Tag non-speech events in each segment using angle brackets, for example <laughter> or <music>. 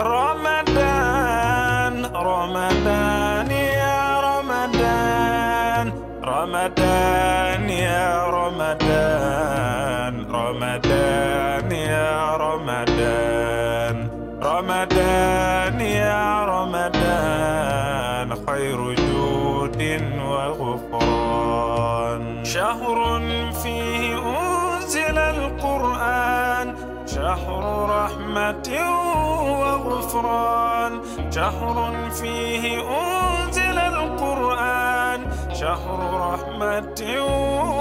رمضان رمضان يا رمضان رمضان يا رمضان رمضان يا رمضان رمضان يا رمضان خير جود وغفران شهر شهر رحمة وغفران شهر فيه أنزل القرآن شهر رحمة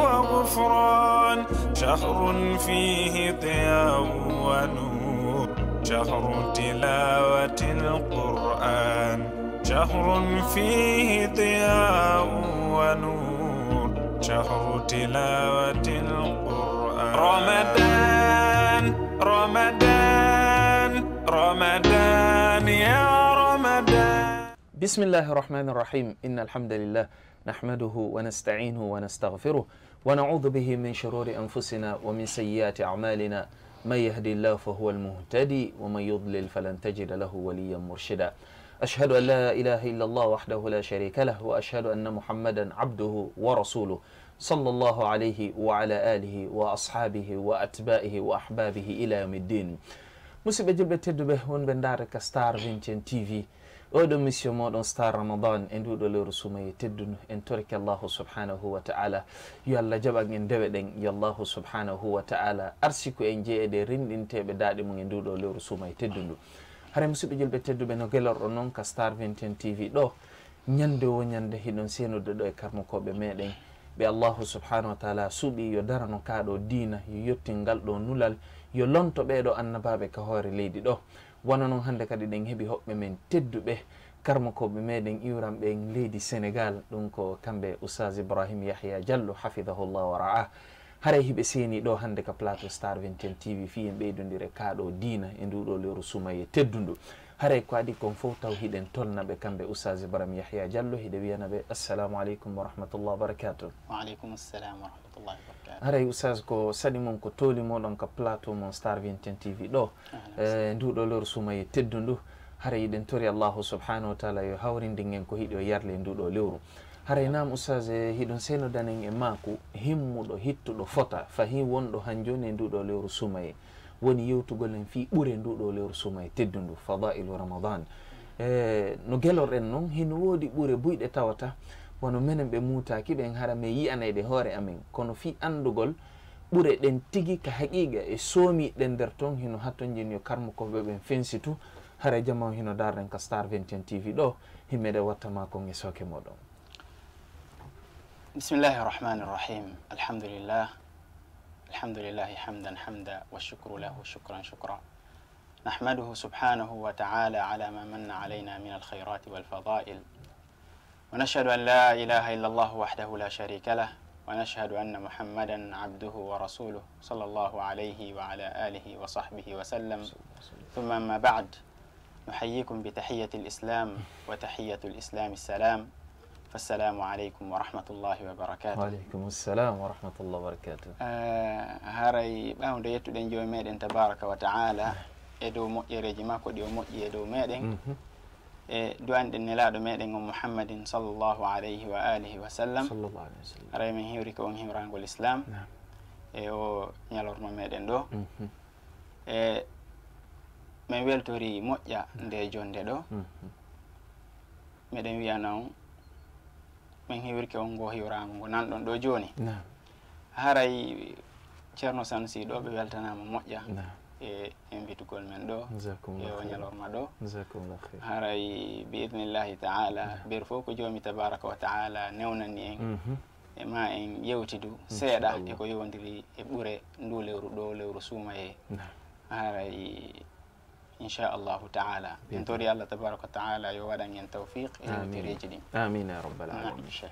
وغفران شهر فيه ضياء ونور شهر تلاوة القرآن شهر فيه ضياء ونور شهر تلاوة القرآن رمضان رمضان رمضان رمضان يا رمضان بسم الله الرحمن الرحيم إن الحمد لله نحمده ونستعينه ونستغفره ونعوذ به من شرور أنفسنا ومن سيئات أعمالنا من يهد الله فهو المهتدي ومن يضلل فلن تجد له وليا مرشدا أشهد أن لا إله إلا الله وحده لا شريك له وأشهد أن محمدا عبده ورسوله صلى الله عليه وعلى آله وأصحابه وأتباعه وأحبابه إلى يوم الدين musidɓe julɓe tedduɓe wonɓe ndaade ka star 21 tv oɗo mission moɗon star ramadan e nduɗo lewru sumaye teddunu en torki allahu subhanahu wa taala yo allah jaɓan en dewe ɗen yo allahu subhanahu wa taala arsiku en jeeyede rinɗinteɓe daaɗe mum e nduɗo lewru sumaye teddundu hare musidɓe julɓe tedduɓe no gelorɗo noon ka star 21 tv ɗo ñande wo ñande hiɗon senudeɗo e karmakoɓe meɗen ɓe allahu subhanahu wa taala suuɓi yo darano kaaɗo diina yo yettin ngal ɗo nulal yo lonto ɓeeɗo annabaɓe ka hoore leydi ɗo wona noon hannde kadi ɗen heɓi hoɓɓe men tedduɓe karmakoɓe meɗen iwranɓe leydi sénégal ɗum ko kamɓe oustage ibrahima yahya diallo hafidahu llah wa raa haara hiɓe seeni ɗo hannde ka plateau star 21 tv fi en ɓeydodire kaaɗo diina e nduɗo lewru sumaye teddu ndu haray ko adi kon fof taw hiɗen tolnaɓe kamɓe ousage ibrahima yahya diallo hiɗe wiyanaɓe assalamu aleykum wa rahmatullah wabarakatuh waaleykum assalam wa rahmatullah wabarakatuh haray ko saɗi mon ko tooli moɗon ko plateau mon star vinten tv ɗo eh, nduɗo lor sumaye teddundu hara yiɗen tori allahu subhanahu wa taala yo hawrindingen ko hiɗi o yarle nduɗo lewru haray nam oustas hiɗon danen e maako himmuɗo hittuɗo fota fahi wonɗo han joni e nduɗo lewru sumaye woni yewtugol en fi ɓure nduɗo lewru suma e teddundu fadailu ramadan e no gelorɗen noon hino woodi ɓure buyɗe tawata wono minen ɓe muutaki ɓen hara min yi'anede hoore amen kono fi andugol ɓure ɗen tigi ka haqiqa e soomiɗen nder toon hino hatton jeni yo karmo koɓe ɓen fensitu hara jama hino darɗen ka star 21 tv ɗo himmeɗe wattama kon e sooke moɗon bisimillahi irrahmani irrahim alhamdulillah الحمد لله حمدا حمدا والشكر له شكرا شكرا نحمده سبحانه وتعالى على ما من علينا من الخيرات والفضائل ونشهد أن لا إله إلا الله وحده لا شريك له ونشهد أن محمدا عبده ورسوله صلى الله عليه وعلى آله وصحبه وسلم ثم ما بعد نحييكم بتحية الإسلام وتحية الإسلام السلام فالسلام عليكم ورحمة الله وبركاته. وعليكم السلام ورحمة الله وبركاته. آه، هاري باون ديتو دنجو ميدن تبارك وتعالى. إدو أه. مؤيري جماكو ديو مؤيري إيه، دو ميدن. دو أن دنلا ميدن محمد صلى الله عليه وآله وسلم. صلى الله عليه وسلم. هاري من هيوري كون هيمران قول نعم. إيو نيالور ميدن دو. إيه، من توري مؤيا دي جون دي دو. ميدن ويانا min hewirke on ngo hiwrago ngo nan ɗo joni haray ceerno sanusi ɗo ɓe weltanama moƴƴa e invitugol men ɗo e o ñalorma ɗo haray bi idnillahi taala ɓeer fof ko joomi tabaraka wa taala newnani en mhm. e ma en yewtidu seeɗa e ko yowdiri e ɓure ndu lewru ɗo lewru suuma he haray inchaa allahu taala en tori allah tabaraka wa taala yo waɗan en tawfiq e yewtereji ɗin amin ya rabbal alamin cheikh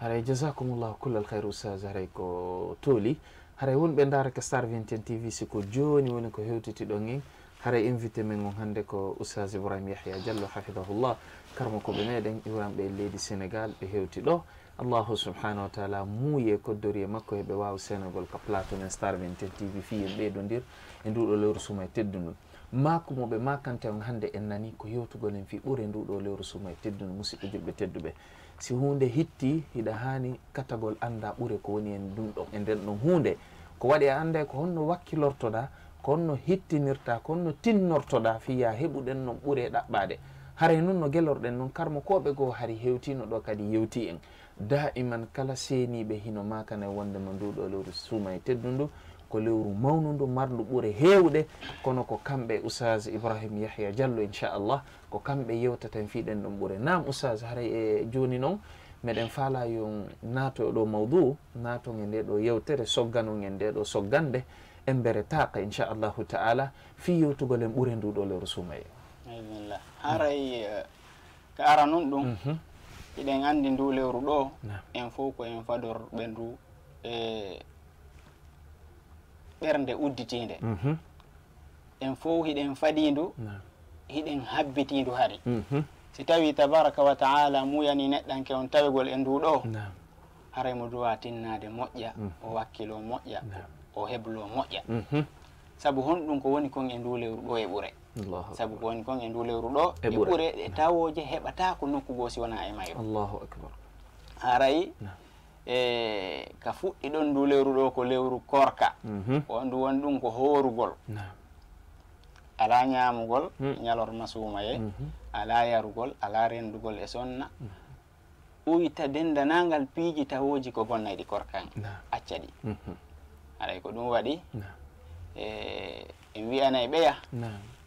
haray jasakumullahu kullal hayre oustage haray ko tooli haray wonɓe ndaara ko star 21 tv siko jooni woni ko hewtitiɗon en haray invité men on hannde ko oustage ibrahima yahya diallo hafidahullah karma koɓe meɗen iwranɓe e leydi sénégal ɓe hewti ɗo allahu subhanahu wa taala muuyi e koddori e makko heɓe wawa sénégol ko plateau men star 21 tv fi en ɓeydodir e nduɗo lewru suma e teddunol maako mo ɓe makante on hannde en nani ko yewtugol en fi ɓuri nduɗo lewru suma e tedduno musidɓe julɓe tedduɓe si hunde hitti hiɗa hani katagol anda ɓuure ko woni en ɗum ɗon e nden ɗon hunde ko waɗi a anda e ko honno wakkilortoɗa ko honno hittinirta ko honno tinnortoɗa fiya heɓuɗen noon ɓuure ɗaɓɓade haray noon no e gelorɗen noon karmo koɓe goho hari hewtino ɗo kadi yewti en da iman kala seeniɓe hino makana e wonde mo nduɗo lewru suma e teddu ndu ko lewru mawnu ndu marndu ɓuri heewɗe kono ko kamɓe ousage ibrahim yahya diallo inchallah ko kamɓe yewtatan fiɗen ɗon ɓuri nam ousage haray e joni noon meɗen faala yon naato e ɗo mawdu naato e nde ɗo yewtere sogganon e nde ɗo soggande en taka inchallahu taala fi yewtugol en ɓuri ɗo lewru sumaye bismillah haray eh, ko ara noon ɗum mhm. eɗen anndi ndu lewru ɗo en fof ko en fador ɓe ndu e ɓernde udditinde mhm. en fof hiɗen faɗindu hiɗen habbitindu hari mhm. si tawi tabaraka wa taala muyani neɗɗanke on tawegol e ndu ɗo haray mo duwa tinnade moƴƴa mhm. o wakkilo moƴƴa o heblo moƴƴa saabu honɗum ko woni kon e ndu lewru ɗo e ɓure saabu ko woni kon e ndu lewru ɗo e, e ɓure e tawoje heɓata ko nokku si wona e mayru allahu akbar haray e ka fuɗɗi ɗon ndu lewru ɗo ko lewru korka mhm. wondu woni ɗum ko horugol ala ñamugol hmm. ñalorma suumaye mhm. ala yarugol ala rendugol e sonna hmm. uyta dendanangal piiji tawoji ko bonnay ɗi korkan acca ɗi mhm. aɗay ko ɗum waɗi e en wiyana e ɓeya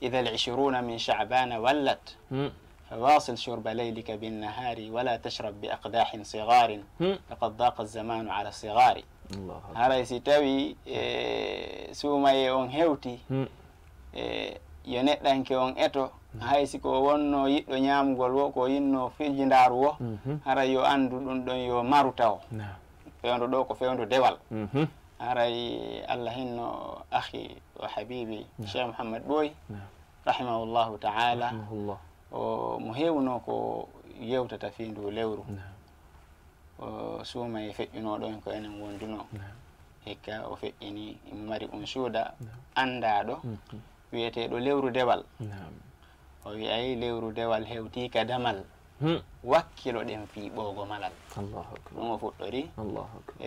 ida l ishruna min chaabana wallat hmm. واصل شرب ليلك بالنهار ولا تشرب بأقداح صغار لقد ضاق الزمان على الصغار hara si tawi e suumaye on hewti e yo neɗɗanke on eto hay siko wonno yiɗɗo ñaamugol wo ko yinno fijjindaaru wo hara yo anndu ɗum ɗon yo maru taw fewndo ɗo ko fewndo dewal haray allah hinno ahi o habibi cheikh mouhammad ɓooy rahimahullahu taala mo heewno ko yewtata fii ndu lewru o suuma e feƴƴunoɗo en ko enen wonduno hikka o feƴƴini mari um suuda anndaɗo mm, mm. wiyeteɗo lewru dewal o wiyay lewru dewal hewti ka damal hmm. wakkilo ɗen fiiɓoogo malal ɗum o fuɗɗori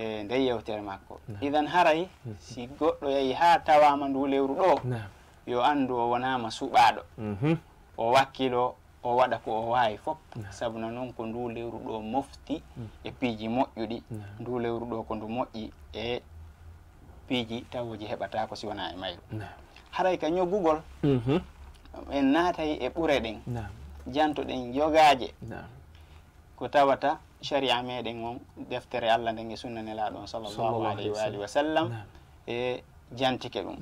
e nde yewtere makko idan haray hmm. si goɗɗo yehi haa tawama ndu lewru ɗo yo anndu o wonama suɓaɗo mm-hmm. o wakkilo o waɗa ko o wawi fop saabu no noon ko ndu lewru ɗo mofti hmm. e piiji moƴƴuɗi ndu lewru ɗo ko ndu moƴƴi e piiji tawoji heɓata ko siwona e mayru haray ka ñoggugol mhm. en naatay e ɓure ɗen jantoɗen jogaje ko tawata sharia meɗen on deftere allah nden e sunnanelaɗon sallllahu alayhi wa alihi wa sallam e jantike ɗum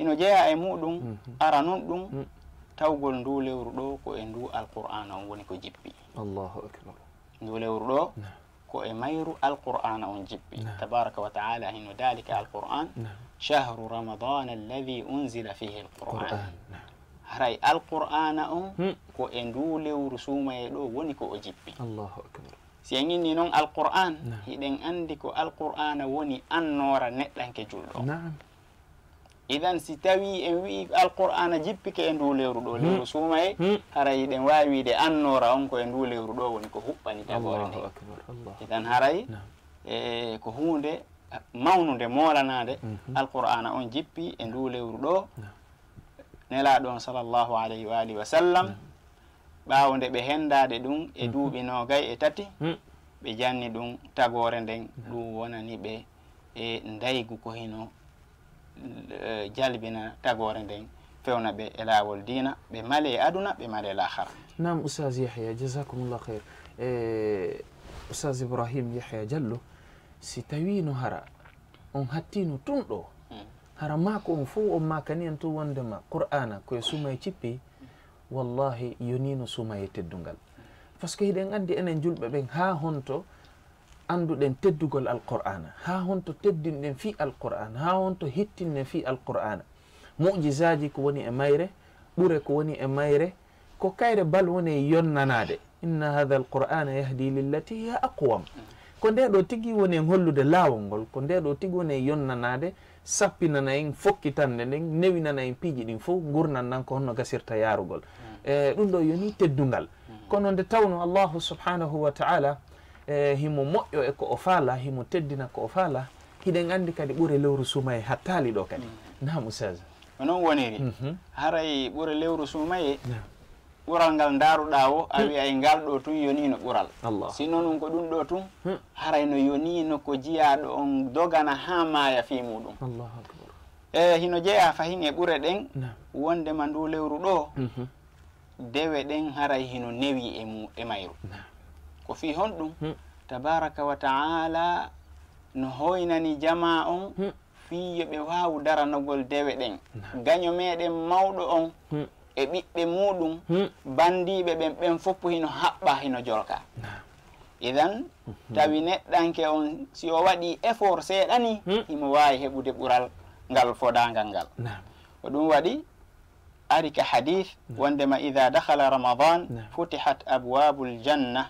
ino jeeya e muɗum mhm. ara noon ɗum mm. tawgol ndu lewru ɗo ko e ndu alqur'ana on woni ko jippi allahu akbar ndu lewru ɗo ko e mayru alqur'ana on jippi tabaraka wa taala hino dalika alqur'an shahru ramadan alladi unzila fihi alqur'an haray alqur'ana on ko e ndu lewru sumaye ɗo woni ko o jippi allahu akbar si en inni noon alqur'an hiɗen andi ko alqur'ana woni annora neɗɗanke julɗo idan si tawi en wii alqur'ana jippike e ndu lewru ɗo lewru hmm. suumaye hmm. haray ɗen wawiide annora on ko e ndu lewru ɗo woni ko huɓɓani dabore nde idan haray e ko hunde mawnude molanade mhm. alqur'ana on jippi e ndu lewru ɗo nelaɗo on salllahu alayhi wa alihi wa sallam ɓawo nde ɓe hendade ɗum e mhm. duuɓi nogay e tati hmm. ɓe janni ɗum tagore nden ɗum wonani ɓe e daygu ko hino Eh, jalbina tagore nden fewna ɓe e laawol dina ɓe male e aduna ɓe male e lahara nam oustage yahya jasakumllah khair e eh, oustage ibrahim yahya diallo si tawino hara on hattino tun ɗo hmm. hara maako on fo on makani en to wondema qur'ana koye suma e cippi wallahi yonino suma e teddungal par ce que hiɗen andi enen julɓe ɓen ha honto annduɗen teddugol alqur'ana ha honto teddinɗen fi alqur'ana ha honto hettinɗen fi alqur'ana mujisaji ko woni e mayre ɓure ko woni e mayre ko kayre bal woni e yonnanade inna hada alqur'ana yahdi lillati hiya aqwam ko ndeɗo tigui woni e hollude laawol ngol ko ndeɗo tigui woni e yonnanade sappinana en fokkitande nden newinana en piiji ɗin fof gurnan nan ko honno gasirta yarugol hmm. e ɗum ɗo yoni teddugal hmm. kono nde tawno allahu subhanahu wa taala e himo moƴƴo e ko o faala himo teddina ko o faala hiɗen anndi kadi ɓure lewru sumaye hattaali ɗo kadi mm. nam ustage ko noon woniri mhm. haray ɓure lewru sumaye ɓural ngal daruɗa o a hmm. wiyay ngal ɗo tun yonino ɓural si no ɗum ko ɗum ɗo tun hmm. harayno yonino ko jiyaɗo on dogana ha maaya fi muɗum e hino jeeya fahin e ɓure ɗen wondema ndu lewru ɗo mhm. dewe ɗen haray hino newi e mu e mayru ko fi honɗum hmm. tabaraka wa taala no hoynani jama on hmm. fi yo ɓe wawu daranogol dewe ɗen gaño meɗen mawɗo on hmm. e ɓiɓɓe muɗum bandiɓe ɓen ɓen fopp hino haɓɓa hino jolka idan tawi neɗɗanke on si o waɗi effort seeɗani imo wawi heɓude ɓural ngal fodagal ngal ko ɗum waɗi أريك حديث نعم. وعندما إذا دخل رمضان نعم. فتحت أبواب الجنة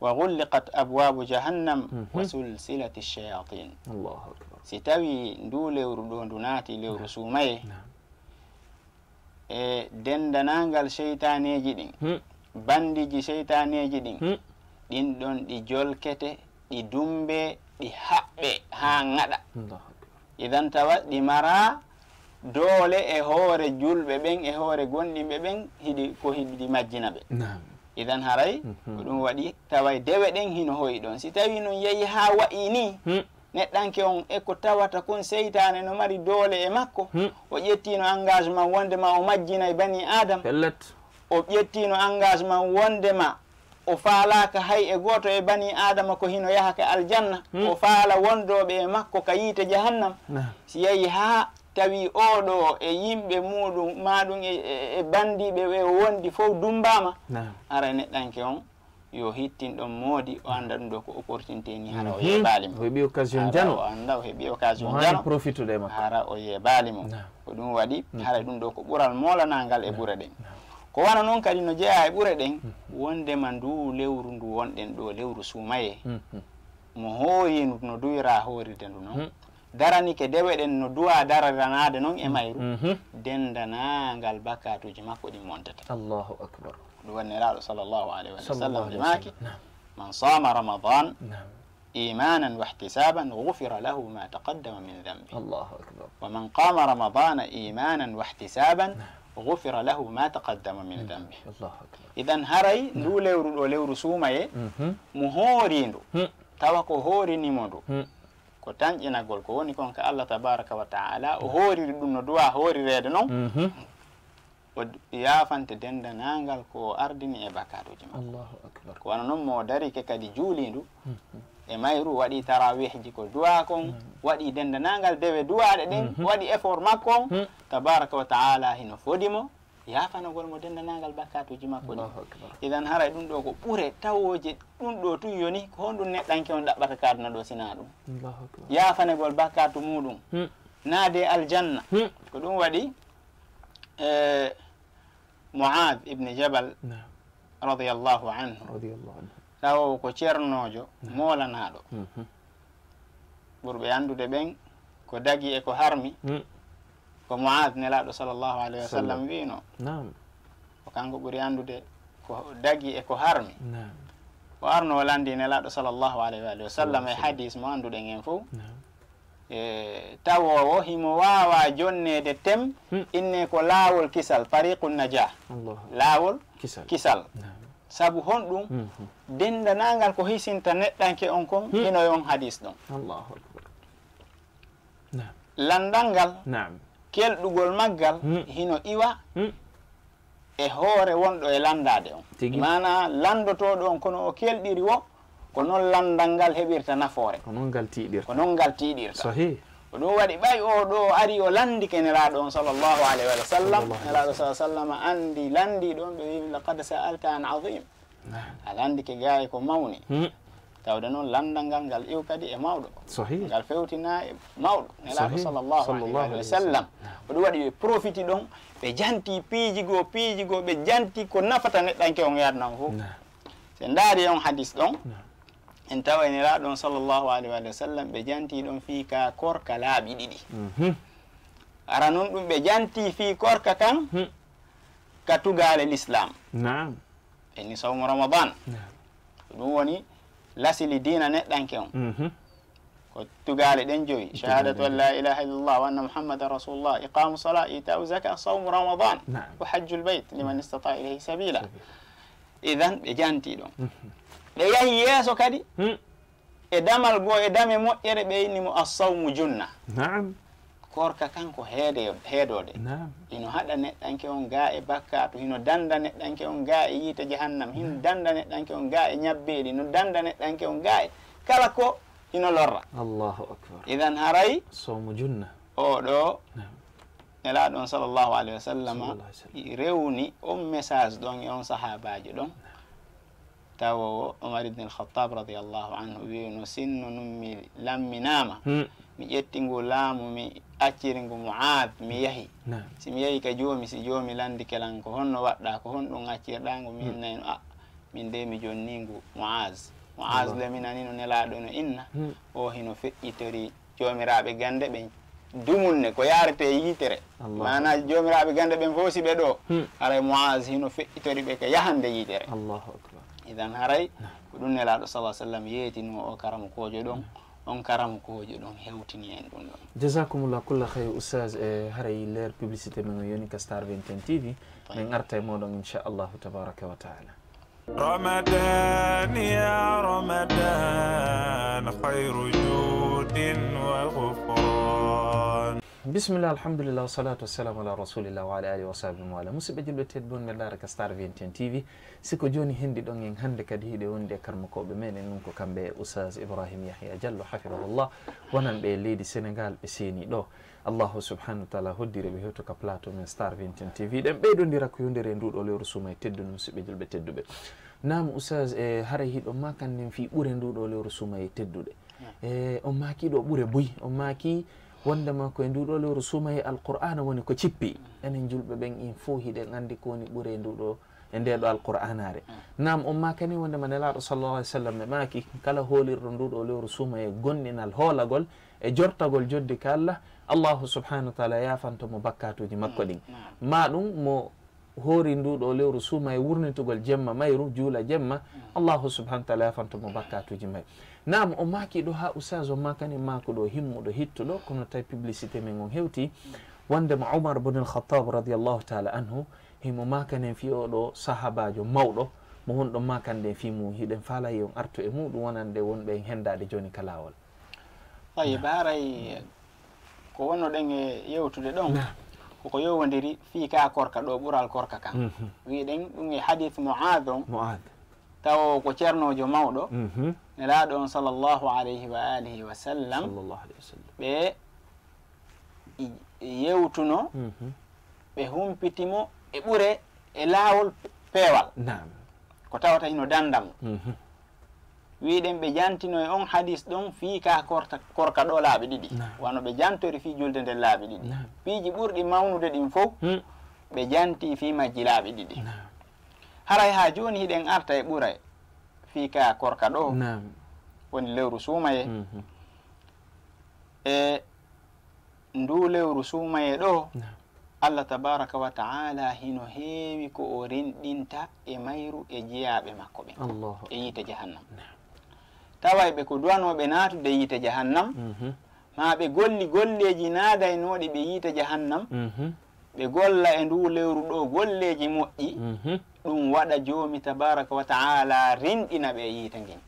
وغلقت أبواب جهنم وسلسلة الشياطين الله أكبر ستوي دولي دوناتي لرسومي dendanangal seytaneji ɗin bandiji seytaneji ɗin دون دي ɗi jolkete ɗi dumbe ɗi haɓɓe ها gaɗa idan tawa دي مرا doole e hoore julɓe ɓen e hoore gonɗimɓe ɓen hiɗi ko hiɗi majjina ɓe idan haray mhm. ko ɗum waɗi tawa dewe ɗen hino hoyi ɗon si tawi non yehi ha wayi ni hmm. neɗɗanke on eko tawata kon seytane no mari doole e makko hmm. o ƴettino engagement wondema o majjina e bani adam o ƴettino engagement wondema o faalaka hay e goto e bani adama ko hino yahaka aljanna hmm. o faala wondoɓe e makko ka yiite jahannam si yehi ha tawi oɗo e yimɓe muɗum maɗum e, e, e bandiɓe ɓe wondi fof dumbama ara neɗɗanke on yo hittin ɗon moodi o anda ɗum ɗo ko opportunité ni hara o mhm. yeɓalimo o heɓi occasion jano o anda o heeɓi occasion jano profitude e ma hara o yeɓalimo ko ɗum waɗi mhm. hara ɗum ɗo ko ɓural molanangal e ɓure ɗen ko wana noon kadi no jeeya mhm. e ɓure ɗen wondema ndu lewru ndu wonɗen ɗo lewru suumaye mo hooyinu no duyira hooride ndu noon darani ke deweɗen no duwa dararanade non e mayru dendanangal bakatuji makko ɗi montata allahu akbar ɗum wanniraɗo sallllahu alayhi wa sallam jemaki man sama ramadan إيمانا واحتسابا غفر له ما تقدم من ذنبه الله أكبر ومن قام رمضان إيمانا واحتسابا غفر له ما تقدم من ذنبه الله أكبر إذن هري لو لو لو رسومة مهورين توا كهورين مدو ko tañƴinagol ko woni kon ko allah tabaraka wa taala o horiri ɗum no duwa horireede noon mhm. o e yaafante dendanangal ko ardini e bakaruji makko wona noon mo dari ke kadi juulindu mhm. e mayru waɗi tarawihji ko duwa kon mhm. waɗi dendanangal dewe duwaɗe ɗen waɗi effort makkon tabaraka wa taala hino fodimo yafanagol mo dendanagal bakatuji makko ɗi iden haray ɗum ɗo ko ɓuure tawoje ɗum ɗo tun yoni ko honɗum neɗɗanke on ɗaɓɓata kaduna ɗo sina ɗum yafanagol bakatu muɗum hm. naade aljanna hm. ko ɗum waɗi e, moad ibne jabal radiallahu anhu tawowo ko ceernojo moolanaɗo hm, ɓurɓe andude ɓen ko dagi e ko harmi ko moas nelaɗo sallllahu alayhi wa sallam wino nam ko kanko ɓuuri andude ko dagi e ko harmi o arno o landi nelaɗo sallllahu alayhi waalihi wa sallam e hadis mo anduɗen en fof e tawowo himo wawa jonnede tem hmm. inne ko laawol kisal pariqu naja laawol kisal saabu honɗum hmm, hmm. dendanangal ko hisinta neɗɗanke on kon hinoyon hadis ɗum landal ngal kelɗugol maggal hmm. hino iwa hmm. e hoore wonɗo e landade on mana landotoɗo on kono o kelɗiri wo ko noon landal ngal heɓirta nafoore ko noon ngal tiiɗirta ko noon ngal tiiɗirta sohi ko ɗum waɗi ɓay o ɗo ari o landi ke nelaɗo on sallllahu alayhi wa sallam nelaɗo sa sallam andi landiɗo on ɓe wi laqad sa'alta an adim a landi ke gaawi ko mawni hmm. tawde noon landal ngal ngal iw kadi e mawɗo sahih ngal fewtina e mawɗo nelaɗo sallllahualyhi wa sallam ko ɗum waɗi ɓe profiti ɗon ɓe janti piijigoo piijigoo ɓe janti ko nafata neɗɗanke on yarnan fof se ndaari on hadis ɗon en tawa e nelaɗon sallllahu alyh walih wa sallam ɓe janti ɗon fii ka korka laaɓi ɗiɗi mhm. ara noon ɗum ɓe janti fii korka kan hmm. ka tugaale l'islam naam eni sawmo ramadan ɗum woni لاسيلي دينا نت دانكيون تقالي دنجوي شهادة لا إله إلا الله وأن محمد رسول الله إقام صلاة إيتاء زكاة صوم رمضان نعم. وحج البيت لمن مم. نعم. استطاع إليه سبيلا إذن بجانتي لهم لأيه ياسو كدي إدام البو إدام مؤير بيني الصوم جنة نعم korka kanko heede heedode ino haɗa neɗɗanke on ga e bakkatu ino danda neɗɗanke on ga e yiita jahannam hino danda neɗɗanke on ga e ñabbeeɗi no danda neɗɗanke on ga e kala ko hino lorra allahu akbar idan haray sowmo junna oɗo nelaɗon sallllahu alayhi wa sallama rewni on message ɗon e on sahabaji ɗon tawa o omar ibne alkhatab radiallahu anhu wino sinno lam minama hmm. mi ƴettingu laamu mi ngu moad mi yahi simi yahi ka joomi si joomi landi kelan ko honno waɗɗa ko honɗum accirɗangu min nayno a min de mi jonningu moas moas le minanino nelaɗo no inna hmm. o hino feƴƴitori joomiraɓe gande ɓe dumunne ko yarete yitere mana joomiraɓe gande ɓen si ɓe ɗo hmm. haray moas hino feƴƴitori ɓe ko yahande yitere idan haray ko ɗum nelaɗo sa sallam yeetino o karamu kojo ɗon hmm on karamukojo ɗon hewtini en ɗum ɗon jasakumullah kulla hay oustage e eh, haray l'air publicité men o yoni ka star 21 tv min arta e moɗon inchallahu tabaraka wa taala رمضان يا رمضان خير جود وغفران bisimillah alhamdulillah wasalatu wassalamu ala rasulillah wa ala alihi wasahabi mo ala musidɓe julɓe tedbonɓe laaraka star vinten tv siko joni hendi ɗon en hande kadi hiɗe wonde e karmakoɓe meɗen ɗum ko kamɓe e ousage ibrahima yahya diallo hafirahullah wonanɓe e leydi sénégal ɓe seeni ɗo allahu subhanau wa taala hoddiri ɓe hewto ka plateau men star vinten tv ɗen ɓeydodira ko yodiri e nduɗo lewru suuma e teddude musidɓe julɓe tedduɓe nam ousage e haara hiɗo makan nden fi ɓuure nduɗo lewru suuma e teddude e on maki ɗo ɓuure boyi on maki wonde makko e nduɗo lewru suumaye alqur'ana woni ko cippi enen julɓe ɓen in fo hiɗen andi ko woni ɓuure nduɗo e ndeɗo alqur'anare mm. nam on makani wondema nelaɗo sallallah alih w sallam ɓe maki kala hoolirɗo nduɗo lewru suumaye gonɗinal hoolagol e jortagol joddi ka allah allahu subhanau wa taala yafantomo bakkatuji makko ɗin mm, mm. ma ɗum mo hoori nduɗo lewru suumaye wurnitugol jemma mayru juula jemma allahu subhanau wa taala yafantomo bakkatuji mayru nam o maaki ɗo ha ousage o makani maako ɗo himmuɗo hittuɗo kono tawi publicité men on hewti wondema oumar bouni lhatab radiallahu taala anhu himo makanen fi oɗo sahabajo mawɗo mo honɗo makanɗen fi mu hiɗen faalayi on artu e muɗum wonande wonɓe hendade joni ka lawol ayi baaray ko wonnoɗen e yewtude ɗon koko yowodiri fii ka korka ɗo ɓural korka ka mhm. wiɗen ɗum e hadis moad on moad tawa ko ceernojo mawɗo mhm. nelaaɗo on salllahu alayhi wa alihi wa sallam ɓe yewtuno mhm. ɓe humpitimo e ɓure e laawol peewal ko tawata hino dandal mhm. wiɗen ɓe jantino e on hadis ɗon fii ka korka ɗo laaɓi ɗiɗi wano ɓe jantori fii julde nden laaɓi ɗiɗi piiji ɓurɗi mawnude ɗin fof hmm. ɓe janti fii majji laaɓi ɗiɗi haray haa jooni hiɗen arta e ɓuray e. fiika korka ɗo woni lewru suumaye mhm. e ndu lewru suumaye ɗo allah tabaraka wa taala hino heewi ko o renɗinta e mayru e jeyaaɓe makko ɓen e yiite jahannam taway ɓe ko duwanooɓe naatude yiite jahannam mhm. ma ɓe golli golleeji naadaynooɗi ɓe yiite jahannam mhm. ɓe golla e ndu lewru ɗo golleeji moƴƴi mm -hmm. ɗum waɗa joomi tabaraka wa taala rinɗina ɓe yiita ngeni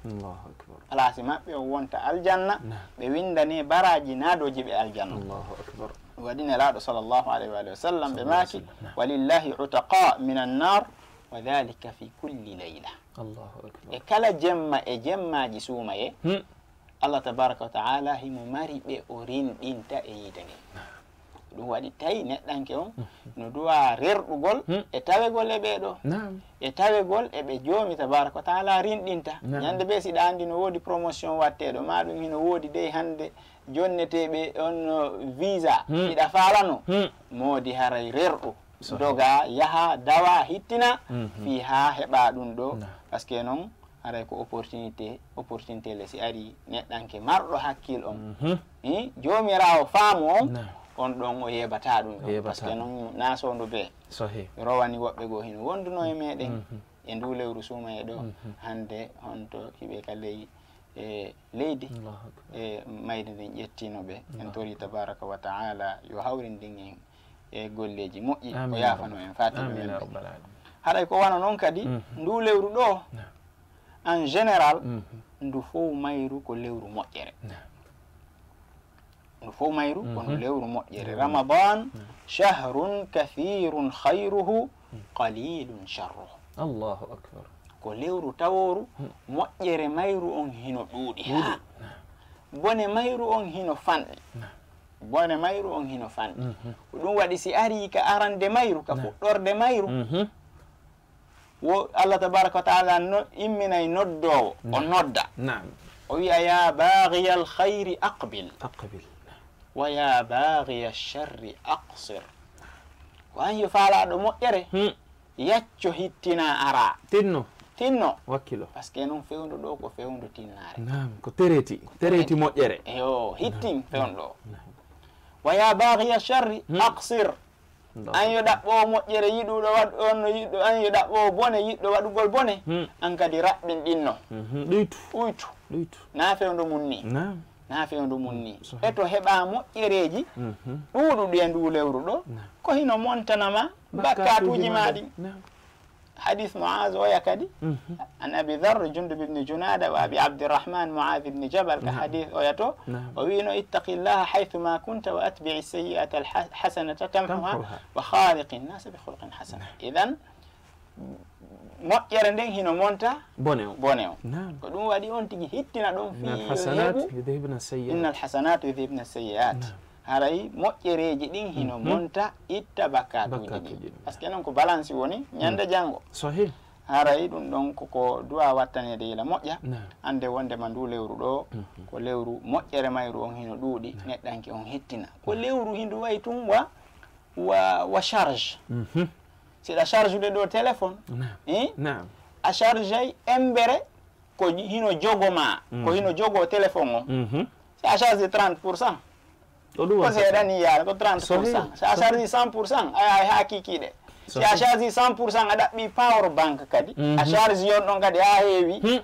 alasi maɓɓe o wonta aljanna ɓe windani baraji naadoji ɓe aljanna ɗum waɗi nelaɗo sallllahu alayhi walihi wa sallam ɓe maaki walillahi utaqa min annar wa dhalika fi kulli leyla e kala jemma e jemmaji suumaye allah tabaraka wa taala himo mari ɓe o rinɗinta e yiita ngeni ɗum waɗi tawi neɗɗanke on no duwa rerɗugol hmm. e tawegol e ɓee ɗo e tawegol e ɓe joomi tabaraka wa taala rinɗinta ñannde ɓee siɗa anndi no woodi promotion watteeɗo ma ɗum hino woodi dey hannde jonneteeɓe on visa hiɗa hmm. faalano hmm. moodi haray rerɗo doga yaha dawa hittina fii haa heɓaa ɗum ɗo pasque noon aray ko opportunité opportunité le si ari neɗɗanke marɗo hakkil on joomiraawo faamu on on ɗon o yeɓata ɗum ɗo par ce que noon nasondu bee sohi rowani woɓɓe goo hino wonduno e meɗen mm-hmm. e ndu lewru suuma e ɗo mm-hmm. hande honto hiɓe ka ley e leydi e mayde ndin ƴettino ɓe mm-hmm. en tori tabaraka wa taala yo hawrindin en e golleji moƴƴi ko yafano en fatiɓe haɗay ko wana noon kadi ndu lewru ɗo en général ndu fo mayru ko lewru moƴƴere no fof mayru kono lewru moƴƴere ramadan chahrun kathirun hayruhu qalilun charruhu allahu akbar ko lewru taworu moƴƴere mayru on hino ɗuuɗi ha bone mayru on hino fanɗi bone mayru on hino fanɗi ko ɗum waɗi si ari ka arande mayru ka fuɗɗorde mayru wo allah tabaraka wa taala no imminay noddowo o nodda o wiya ya bagiya alhayri aqbil aqbil waya baria sharri aksir ko anyi faalaɗo moƴƴere hmm. yacco hittina ara tinno tinno wakkilo par ce que noon fewndu ɗo ko fewndu tinnare ko tereti tereti moƴƴere eo hittin fewnɗo waya baria sharri hmm. aksir an yo ɗaɓɓoo moƴƴere yiɗuɗo waɗu on yiɗo an yo ɗaɓɓoo bone yiɗɗo waɗugol bone hmm. an kadi raɓɓin ɗinno mhm, ɗuytu ɗuytu ɗuytu na fewndu mum ni na fewndu mum ni e to heɓa moƴƴereji ɗuɗuɗi e ndu lewru ɗo ko hino montanama bakkatuji maɗi hadis moaz oya kadi an abi dar jundub ibni junada wa abi abdirahman moaz ibni jabal ka hadis oya to o wino ittaqillaha haythuma kunta wa atbici sayi'ata alhasanata tamhuha wa khaliqi nnasa bi hulqin hasana idan moƴƴere nden hino monta bone o bone o ko ɗum waɗi on tigi hittina ɗon innal hasanat yudhibna seyiat haray moƴƴereji ɗin hino monta itta bakkatuji ɗi par ce que noon ko balance woni ñande mm. janngo sahih haray ɗum ɗon koko duwa wattanede yila moƴƴa hande wondema ndu lewru ɗo mhm. ko lewru moƴƴere mayru on hino ɗuuɗi neɗɗanke on hettina ko lewru hindu wayi tun wa wa wa charge mhm. si a charge ude ɗo téléphone a charge ay embere ko hino jogo ma ko mm. hino jogo téléphone o mhm. si a charge 30 pour cent ko seeɗani yaade ko 30 pour cent si a charge 100 pour cent aya ha kikiiɗe si a charge 100 pour cent a ɗaɓɓi power banque kadi mhm. a charge yon ɗon kadi ha heewi hmm.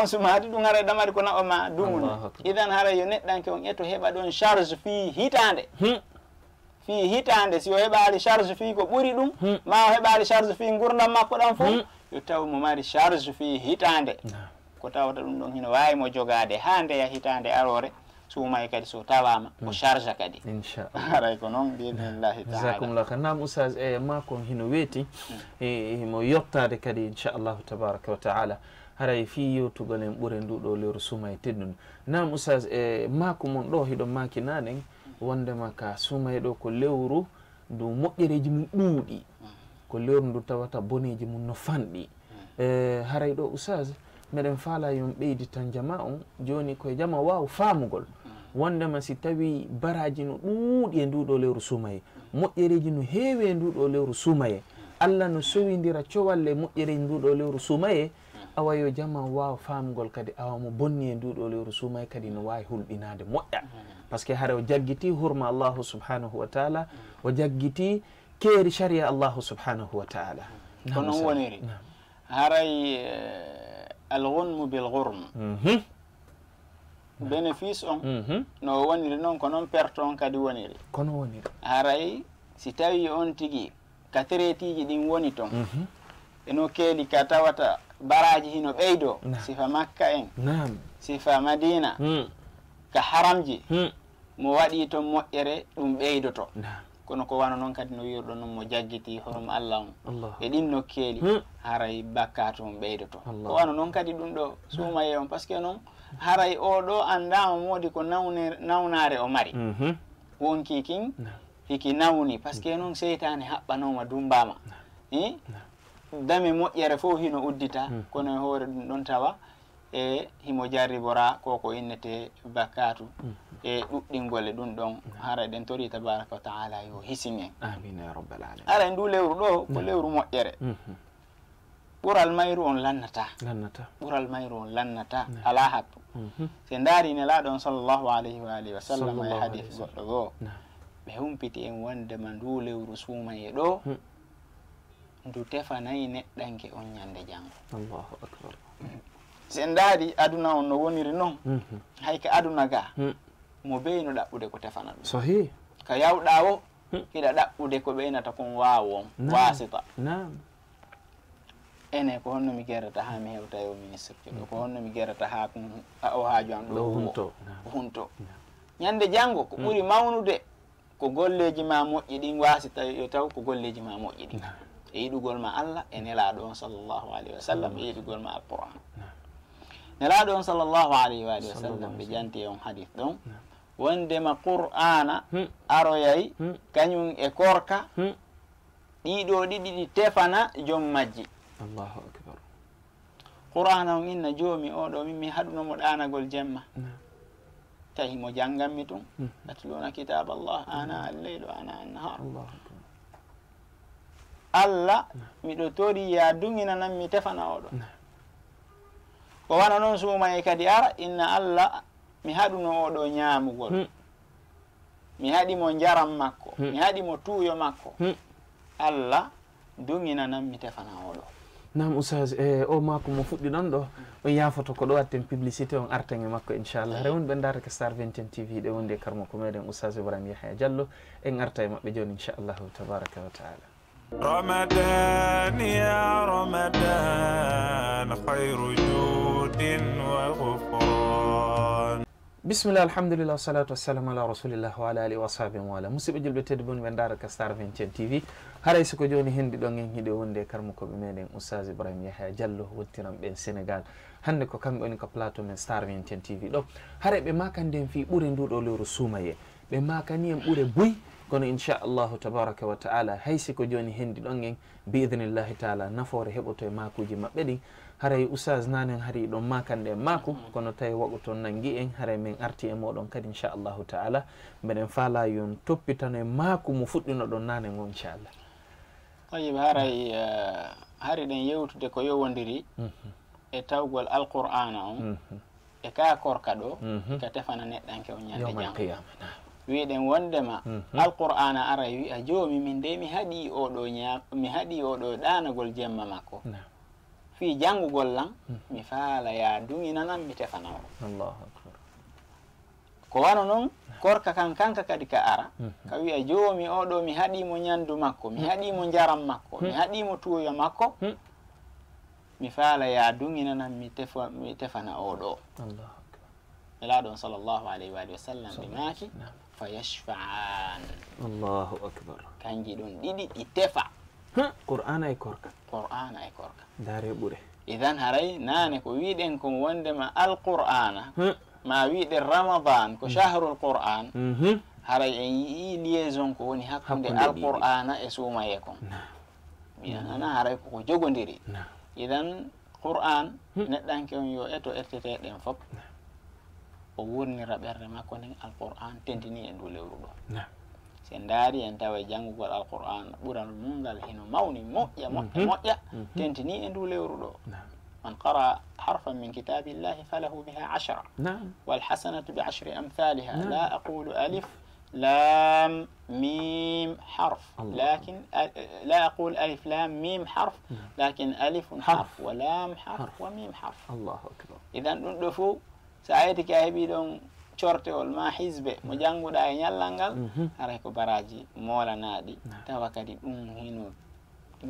on sumaadi ɗum hara ɗamaɗi ko naɓa ma dumuna idan hara yo neɗɗanke on eto heɓa ɗon charge fii hitaande hmm. fi hitande si o heɓali charge fi ko ɓuri ɗum hmm. ma o heɓali charge fi gurdam makko ɗam fof hmm. yo taw mo mari charge fi hitande ko tawata ɗum ɗon hino wawi mo jogade ha ndeya hitande arore suumay kadi so tawama o hmm. charge kadi <laughs> aray ko noon biidnillahi taala jasakumllah nam ousage e eh, makon hino weeti eh, eh, mo yettade kadi inchallahu tabaraka wa taala haray fi yewtugol en ɓure nduɗo lewru suuma e teddundu nam ousage e maako mon ɗo hiɗo maaki nanen wondema ka sumayɗo ko lewru ndu moƴƴereji mum ɗuuɗi ko lewru ndu tawata boneji mum no fanɗi e, haray ɗo ousas meɗen faala yon ɓeydi tan jama on joni koye jama waw faamugol wondema si tawi baraji no ɗuuɗi e nduɗo lewru sumaye moƴƴereji no heewi e nduɗo lewru sumaye allah no sowidira cowalle moƴƴereji nduɗo lewru sumaye yo jamma wawa famgol kadi awa mo bonni e nduɗo lewru suumay kadi no wawi hulɓinade moƴƴa mm. par ce que hara o jaggiti hurma allahu subhanahu wa taala o jaggiti keeri sharia allahu subhanahu wa taala mm. ko noon woniri haray bil eh, bilgurm mhm. mm-hmm. bénéfice on mhm. no woniri noon ko noon perte on kadi woniri kono woniri haray si tawi on tigi ka traitiji ɗin woni toon mhm. eno keeli ka tawata baraji hino ɓeydo sifa makka en sifa madina hmm. ka haramji hmm. mo waɗi to moƴƴere ɗum ɓeydoto kono ko wano noon kadi no wiruɗo noon mo jaggiti horom allah um e ɗin nokkeeli hmm. haray bakka to mo ɓeydoto ko wano noon kadi ɗum ɗo suumaye on par ce que noon haray o ɗo anndama moodi ko nawne nawnaare o mari mhm. wonki kin hiki nawni par ce que noon seytani haɓɓanoma dumbama i dame moƴƴere fof hino uddita hmm. kono e hoore ɗum ɗon tawa e himo jarribora koko innete bakkatu hmm. e ɗuɗɗingole ɗum ɗon hara eɗen tori tabaraka wa taala yo hisin en ara en ndu lewru ɗo ko hmm. lewru moƴƴere ɓural mayru on lannata ɓural mayru on lannata ala hattu se daarine nelaɗon sallllahu alayhi wa alihi wa sallam e hadis goɗɗo goo ɓe humpiti en wonde ma ndu lewru suumaye ɗo ndu tefa nayi neɗɗanke on ñande jango allahu akbar sen ndaari aduna on no woniri noon mhm. hayka aduna ga hmm. mo beyno ɗaɓɓude ko tefana ɗum sohi ko yawɗa o hmm. kiɗa ɗaɓɓude ko ɓeynata kon wawon wasita nam ene ko honno mi gerrata ha mi hewta yo ministre ji ɗo hmm. ko honno mi gerrata ha ko o haaju an ɗo hunto hunto ñande jango ko ɓuri mawnude ko golleji ma moƴƴi ɗin wasita yo taw ko golleji ma moƴƴi ɗin e yiɗugol ma allah e nelaɗo on sallllahu alayhi wa sallam e yiɗugol ma alquran nelaɗo on sallllahu alayhi waalihi wa sallam ɓe janti on hadis ɗon mm. wondema qur'ana mm. aroyay kañum e korka ɗiɗo ɗiɗi ɗi tefana joom majji allahu akbar qur'ana on inna joomi oɗo min mi haɗunomo ɗanagol jemma tawi mo janganmi tun atlona kitabe allah ana alleylo ana annahar allah miɗo tori ya duginanan mi tefana oɗo ko wana noon suumaye kadi ara inna allah mi haɗuno oɗo ñaamugol hmm. mi haɗimo jaram makko hmm. mi haɗimo tuuyo makko hmm. allah duginanan mi tefana oɗo nam ousas e o makko mo fuɗɗi ɗon ɗo o yaafoto ko ɗo watten publicité on arten e makko inchallah rewon ɓe ndaareke star 21 tv ɗe wondi e karmako meɗen ousas ibrahima yahya diallo en arta e maɓɓe joni inchallahu tabaraka wa taala رمضان يا رمضان خير جود وغفران bisimillah alhamdulillah wasalatu wassalamu ala rasulillah wa ala alihi wa sahbihi wala musidɓe julɓe tedde boni ɓen dara ka star 21 tv haray siko joni henndi ɗon en hiɗe wonde e karmukoɓe meɗen oustage ibrahima yahya diallo wontiran ɓen sénégal hannde ko kamɓe woni ko plateau men star 21 tv ɗo haara ɓe makandi en fi ɓure nduɗo lewru suumaye ɓe makani en ɓure boyi kono inchallahu tabaraka wa taala hay siko joni hendi ɗon en biidinillahi taala nafoore heɓoto e makuji maɓɓe ɗin haray ousage nanen en haari ɗon makanɗe en maku kono tawi waɗu toon nangi en haray min arti e moɗon kadi inchallahu taala mbeɗen faala yon toppitano e maku mo fuɗɗino ɗon nanen o inchallah tayib haray eh, hari ɗen yewtude ko yowodiri mhm. e tawgol alqur'ana on mhm. e kakorka ɗo mhm. ka tefana neɗɗanke o wiɗen wondema mm-hmm. alqur'ana aray wiya jomi min de mi haɗi oɗo mi haɗi oɗo ɗanagol jemma makko fi janngugol lan mm. mi faala ya duminanan mi tefana o ko wano noon korka kan kanka kadi ka ara mm-hmm. ka wiya jomi oɗo mi haɗimo ñandu makko mi mm. haɗimo jaram makko mi mm. haɗimo tuyo makko mi faala ya duminanan mi mi tefana oɗo ilaɗon sallllahu alayhi wali wa sallam ɗi maaki fayashfaan allahu akbar kanji ɗum ɗiɗi ɗi tefa qur'ana e korka qur'ana e korka dare ɓure idan haray naane ko wiɗen kon wondema alqur'ana ma wiɗe ramadan ko mm. sahrul qur'an mhm. haray en yii liaison ko woni hakkude alqur'ana e suumaye kon miyanana haray koko jogodiri idan qur'an hmm. neɗɗanke on yo eto erteteɗen fop nah. o wurnira ɓerde makko nden alquran tentini en dow lewru ɗo se ndaari en tawa e janngugol alquran ɓural mum ngal hino mawni moƴƴa moƴƴa moƴƴa tentini e dow lewru ɗo من qara حرفا min kitabillahi falahu biha بها عشرة نعم والحسنة بعشر أمثالها نعم. لا أقول ألف لام ميم حرف لكن لا أقول ألف لام ميم حرف لكن ألف حرف, ولام حرف, حرف وميم حرف الله أكبر إذا ندفو so a yeyti ki a heeɓi ɗon cortewol ma hisbe mo jannguɗa e ñallal ngal mhm. aray ko baraji molanaɗi tawa kadi ɗum hino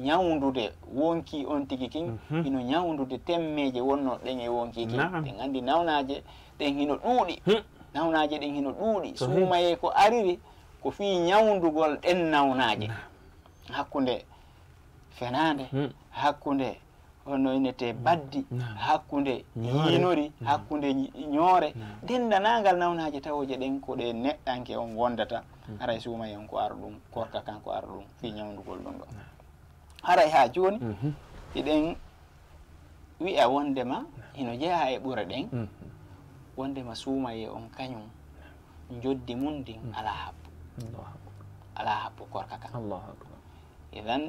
ñawdude wonki on tigi kin mhm. hino ñawdude temmeje wonno ɗen e wonki ki ɗen andi nawnaje ɗen hino ɗuuɗi hmm. nawnaje ɗen hino ɗuuɗi sumaye ko ariri ko fi ñawdugol ɗen nawnaje hakkude fenade hmm. hakkude hono inete mm. baddi hakkunde yiinori mm. hakkunde ñoore dendanangal nawnaji tawoje ɗen ko ɗe neɗɗanke on wondata mm. haray suuma hen ko ara ɗum korka kanko ara ɗum fi ñawdugol ɗum ɗo haray ha joni mhm. eɗen wiya wondema ino jeeha e ɓure ɗen mhm. wondema suumaye on kañum joddi mum ndin ala happo ala happo korka kan ihan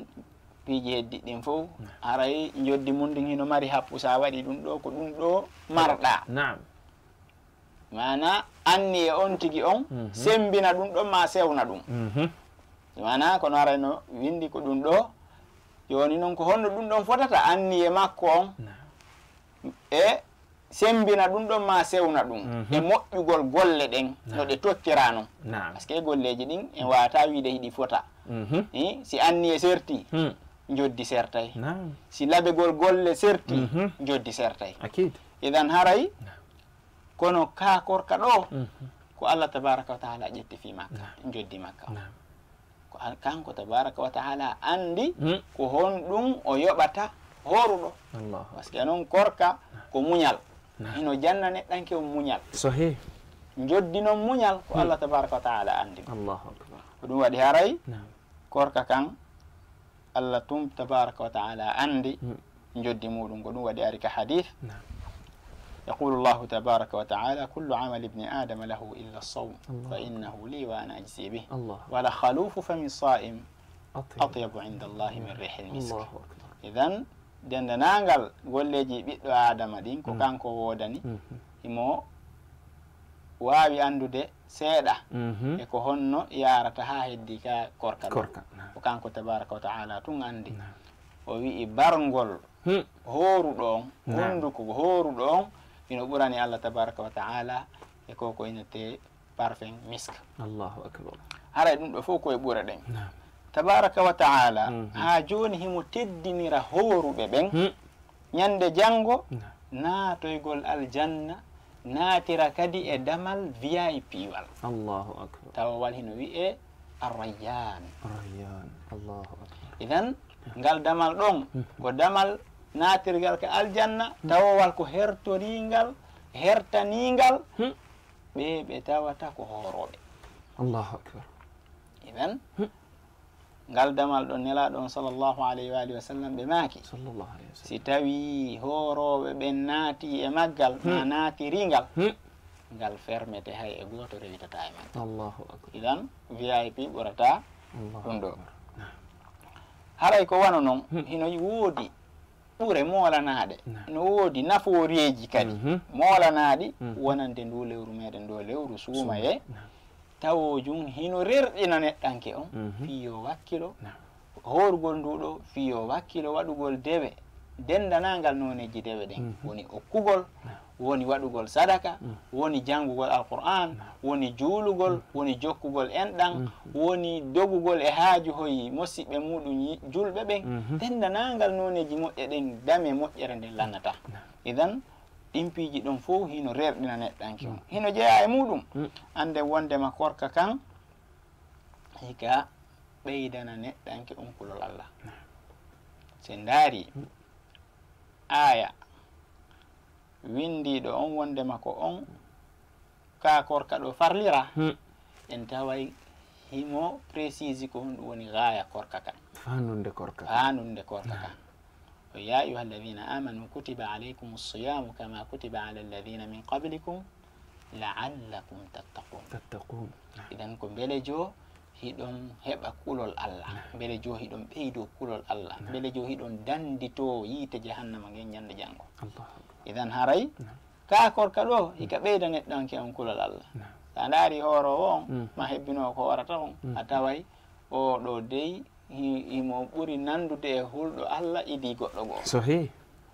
piiji heddi ɗin fo aray joddi mum ndin hino mari happu sa waɗi ɗum ɗo ko ɗum ɗo marɗa mana anni e on tigi on mhm. sembina ɗum ɗon ma sewna ɗum mana mhm. kono aray no windi ko ɗum ɗo joni noon ko honno ɗum ɗon fotata anni e makko on e sembina ɗum ɗon ma sewna ɗum mhm. e moƴƴugol golle ɗen no ɗe toccira non par ce que golleji ɗin en wawata wiide hiɗi fota si anni e serti hmm. joddi sertay si laɓegol golle serti mhm. joddi sertay idan haray kono kakorka ɗo mhm. ko allah tabaraka wa taala ƴetti fi makka joddi makka o kanko tabaraka wa taala andi mhm. ko hon ɗum o yoɓata horuɗo par ce que noon korka ko muñal ino janna neɗɗanke o muñal joddi noon muñal ko hmm. allah tabaraka wa taala andi ɗum ko ɗum waɗi haray korka kan الله توم تبارك وتعالى عندي نجد مولون قلوة دارك حديث نعم. يقول الله تبارك وتعالى كل عمل ابن آدم له إلا الصوم فإنه لي وأنا أجزي به الله. ولا خلوف فمن صائم أطيب, عند الله من ريح المسك إذا دين دنانغل قول لي جي آدم دين كو كان كو ودني مو wawi andude seeɗa mhm. e ko honno yarata ha heddi ka korka ko kanko tabaraka wa taala tun andi o wii bargol hmm. hooru ɗon hunduko hooru ɗon ino ɓurani allah tabaraka wa taala e koko inete parfin misque allahu akbar haray ɗum ɗo fof koye ɓura ɗen tabaraka wa taala ha mhm. joni himo teddinira hooruɓe ɓen hmm. ñande janngo natoygol aljanna naatira kadi e damal vip wal allahu akbar tawa wal hino wiye arrayan rayan allahu akbar idan ngal damal ɗon ko damal naatirgal ko aljanna tawowal ko hertoringal hertaningal hmm. ɓe ɓe tawata ko horoɓe allahu akbar idan hmm. ngal damal ɗo nelaɗon sallllahu alayhi wa alihi wa sallam ɓe maaki si tawi horoɓe ɓen naati e maggal hmm. ma naatiringal hmm. ngal fermete hay e goto rewitata e maggal idan vip ɓurata ɗum ɗo haray ko wano noon hmm. hino woodi ɓure moolanaaɗe no woodi nafooreeji kadi moolanaaɗi wonande ndu lewru meɗen ndo lewru suumaye tawojum hino rerɗina neɗɗanke on mhm. fiyo wakkilo horgol nduɗo fiyo wakkilo waɗugol dewe dendanangal noneji dewe ɗen mhm. woni okkugol woni waɗugol sadaka mhm. woni jangugol alquran woni juulugol woni jokkugol enɗan woni dogugol e haaju hoy mossiɓɓe muɗum julɓe ɓen dendanangal noneji moƴƴe ɗen dame moƴƴere nden lannata idan ɗimpiiji ɗon fof hino rerɗina neɗɗanki mm. on hino jeeya e muɗum mm. annde wondema korka kan hika ɓeydana neɗɗanke onkulol allah se ndaari mm. aya windiɗo on wondema ko on ka korka ɗo farlira en taway himo précise ko honɗum woni gaya korka kan fanunde korka fanunde korka kan ya ayuha alladhina amanu kutiba alaykum siyamu kama kutiba ala alladhina min qablikum laallakum tattaqun tattaqun idan ko mbele jo hiɗon heɓa kulol allah mbele jo hiɗon ɓeydo kulol allah mbele jo hiɗon dandito yiite jahannama ngen ñande janngo idan haray kakorka ɗo hika ɓeyda neɗɗanke on kulol allah sa ndaari hoorowo on mm. ma hebbino ko warata on mm. a taway o ɗo dey imo ɓuri nanndude e hulɗo allah idii goɗɗo goo sohi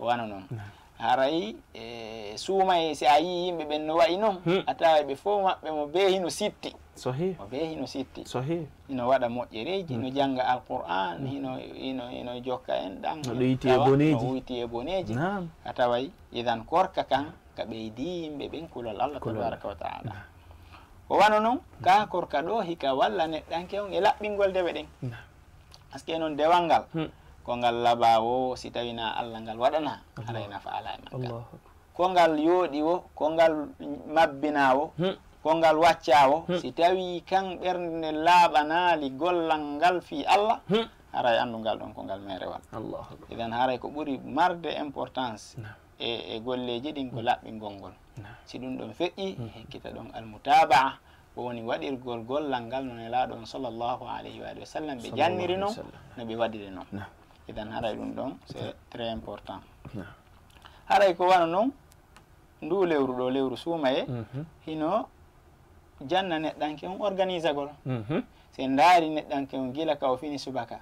wana noon harayi e suumaye si a yii yimɓe ɓen no wayi noon hmm. a tawa ɓe fof maɓɓe mo bee hino sitti sohi o bee hino sitti sohi ino waɗa moƴƴereeji hmm. no jannga alquran hmm. hino ino ino jokka en ɗan ɗoyiti e, e boneeji wuyti e boneeji a taway idan korka kan ka ɓeydii yimɓe ɓen kulol allah tabaraka wa taala o wano noon kaa korka ɗo hika walla neɗɗan keon e laɓɓingol dewe ɗen pasque noon ndewal ngal hmm. ko ngal labawo si tawina allah ngal waɗana alay nafa ala e makka ko ngal yooɗi wo ko ngal mabbinawo hmm. ko ngal waccawo hmm. si tawi kan ɓernde laaɓanaali gollal ngal fi allah haray anndungal ɗon ko ngal merewal iden haray ko ɓuri marde importance e e golleji ɗin ko laɓɓi gongol si ɗum ɗon feƴƴi hekkita ɗon almutabaa woni waɗirgol gollal ngal no nelaɗon sallllahu alayhi waalihi wa sallam ɓe janniri noon no ɓe waɗiri noon idan haray ɗum ɗon c'est très important haray ko wano noon ndu lewru ɗo lewru suuma e mhm. hino janna neɗɗanke on organisa gol mhm. se ndaari neɗɗanke on gila ka o fini subaka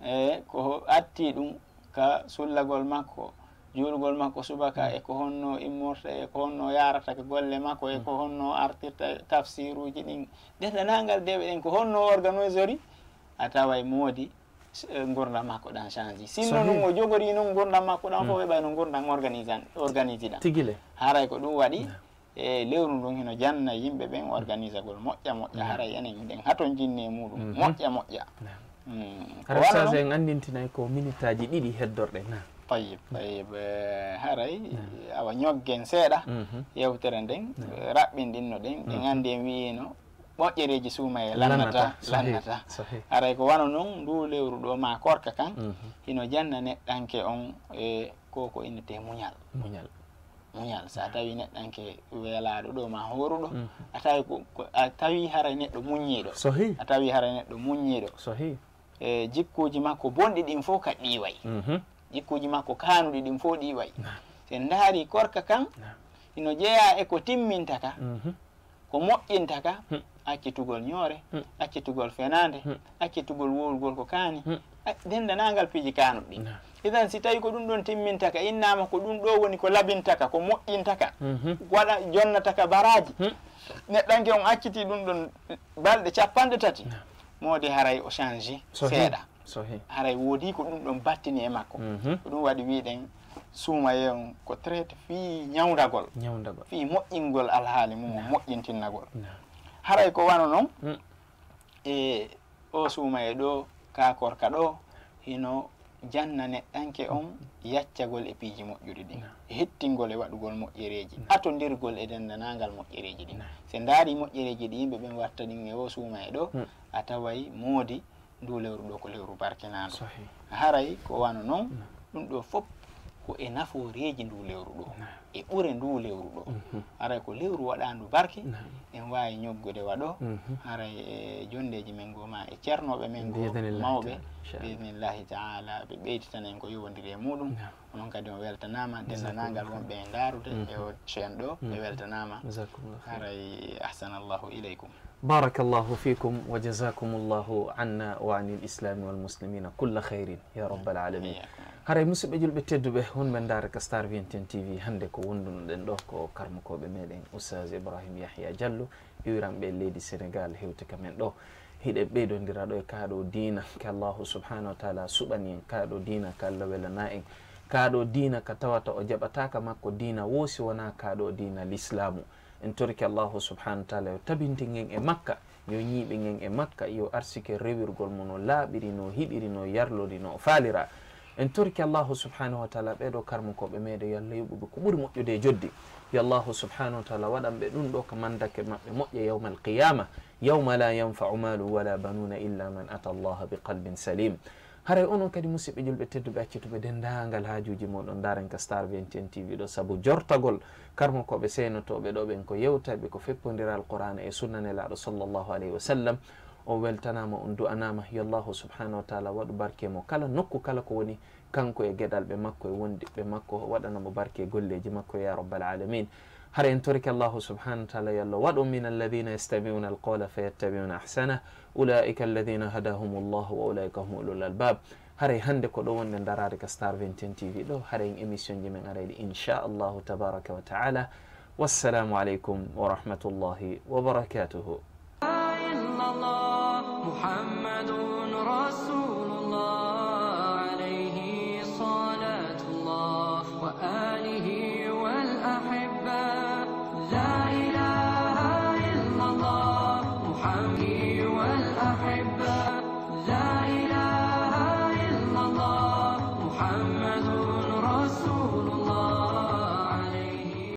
e ko atti ɗum ka sullagol makko juulugol makko subaka e ko honno immorta eh, e ko honno yarata ko golle makko e ko honno artirta uji ɗin dendanagal dewe ɗen ko honno organise ori a tawa e moodi gurdam hmm. makko ɗan changi sinno ɗum o jogori noon gurdam makko ɗan fof heɓay no gurdam organise ɗan tigile haray ko ɗum waɗi e lewru ndun hino janna yimɓe ɓen organise gol moƴƴa moƴƴa haray enen ɗen haton jinni e muɗum moƴƴa moƴƴa arasage en andintinay ko minute aji ɗiɗi heddorɗe na tayib tayib haray awa ñoggen seeɗa yewtere nden raɓɓinɗinno ɗen ɗen anndi en wi'ino ɓoƴƴereji suumaye e lannata lannata aray ko wano noon ndu lewru ɗo ma korka kan hino janna neɗɗanke on e ko ko innete muñal muñal muñal sa tawi neɗɗanke weelaɗo ɗo ma horuɗo a tawi a tawi haray neɗɗo muñiɗo a tawi haray neɗɗo muñiɗo e jikkuji makko bonɗi ɗin fof ka ɗiway jikkuji makko kanuɗi ɗin fof ɗi wayi sen daari korka kan ino jeeya mhm. ko timminta hmm. hmm. hmm. ka ko moƴƴinta ka accitugol ñoore accitugol fenande accitugol gol ko kaani piji piiji di idan si tawi ko ɗum ɗon timmintaka ma ko ɗum ɗo woni ko labintaka ko mhm. wala waɗa ka baraji neɗɗanke on acciti ɗum ɗon balɗe capanɗe tati modi haray o change seeɗa haray woodi ko ɗum ɗon battini e makko mhm. ko ɗum waɗi wiɗen suuma yen ko traite fii ñawdagol fii moƴƴingol alhaali mum moƴƴintinnagol haray ko wano noon mm. e o suuma e ɗo kakorka ɗo hino janna neɗɗanke on mm. yaccagol e piiji moƴƴuɗi ɗin e hettingol e waɗugol moƴƴereji atodirgol e dendanagal moƴƴereji ɗin se daari moƴƴereji ɗi yimɓe ɓen watta ɗin e o suuma e ɗo mm. a taway moodi E ndu lewru ɗo ko lewru barkinaɗo haray ko wano noon ɗum ɗo fof ko e naforeji ndu lewru ɗo e ɓure ndu lewru ɗo haray ko lewru waɗandu barke en wawi ñoggude waɗo mhm. haray e jondeji men go ma e ceernoɓe men mawɓe bisimillahi taala ɓe ɓeyditan en ko yowodiri e muɗum onon kadi o weltanama dendanagal wonɓe e darude e o mhm. ɗo ɓe mhm. weltanama haray ahsanallahu ileykum بارك الله فيكم وجزاكم الله عنا وعن الإسلام والمسلمين كل خير يا رب العالمين haray musidɓe julɓe tedduɓe wonɓe dare ko star vinten tv hande ko wondunoɗen ɗo ko karmakoɓe meɗen ustage ibrahima yahya diallo iwiranɓe leydi sénégal hewte ka men ɗo hiɗen ɓeydodira ɗo e kaɗo dina ka allahu subhanahu wa taala suɓani en kaɗo dina ka allah welana en kaɗo dina ka tawata o jaɓataka makko dina woosi wona kaɗo dina l'islamu en torki allahu subhanahu wa taala yo tabinti gen e makka yo yiiɓe gen e makka yo arsike rewirgol mo no laaɓiri no hiɗiri no yarlori no faalira en torki allahu subhanahu wa taala ɓeɗo karmakoɓe meɗe yo allah yoɓuɓe ko ɓuuri moƴƴude e joddi yo allahu subhanahu wa taala waɗan ɓe ɗum ɗo ko mandake maɓɓe moƴƴa yawma alqiyama yawma la yanfau malu wala banuna illa man ata allaha bi qalbin salim haray onon kadi musidɓe julɓe tedduɓe accituɓe dendagal hajuji moɗon daren ka star vintien tv ɗo saabu jortagol karmokoɓe seynotoɓe ɗo ɓen ko yewtaɓe ko feppodira alqouran e sunnanelaɗo sallllahu alayhi wa sallam o weltanama on du anama yo llahu subhanahu wa taala waɗu barke mo kala nokku kala ko woni kanko e gueɗal ɓe makko e wondiɓe makko waɗanamo barke golleji makko e ya rabbal alamin هر ان الله سبحانه وتعالى يلو ود من الذين يستمعون القول فيتبعون احسنه اولئك الذين هداهم الله واولئك هم اولو الالباب هر هند كو دو ونن ستار 20 تي في دو هر ايميشن جي من اريد ان شاء الله تبارك وتعالى والسلام عليكم ورحمه الله وبركاته